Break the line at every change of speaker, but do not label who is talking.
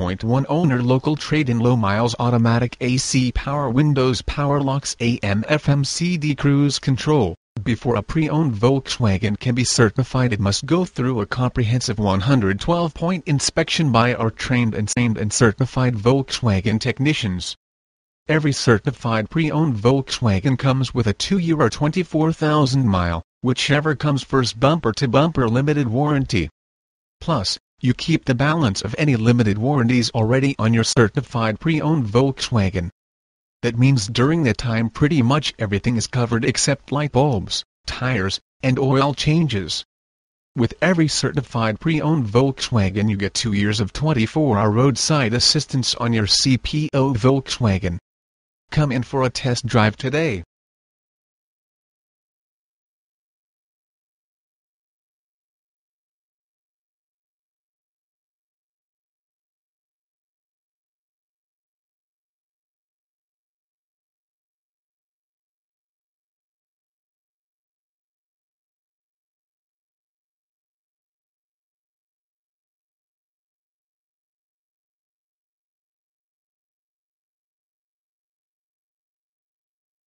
5.1 owner local trade in low miles automatic AC power windows power locks AM FM CD cruise control. Before a pre-owned Volkswagen can be certified it must go through a comprehensive 112-point inspection by our trained and trained and certified Volkswagen technicians. Every certified pre-owned Volkswagen comes with a 2-year or 24,000-mile, whichever comes first to -bumper limited warranty. Plus, you keep the balance of any limited warranties already on your certified pre-owned Volkswagen. That means during that time pretty much everything is covered except light bulbs, tires, and oil changes. With every certified pre-owned Volkswagen you get 2 years of 24-hour roadside assistance on your CPO Volkswagen. Come in for a test drive today.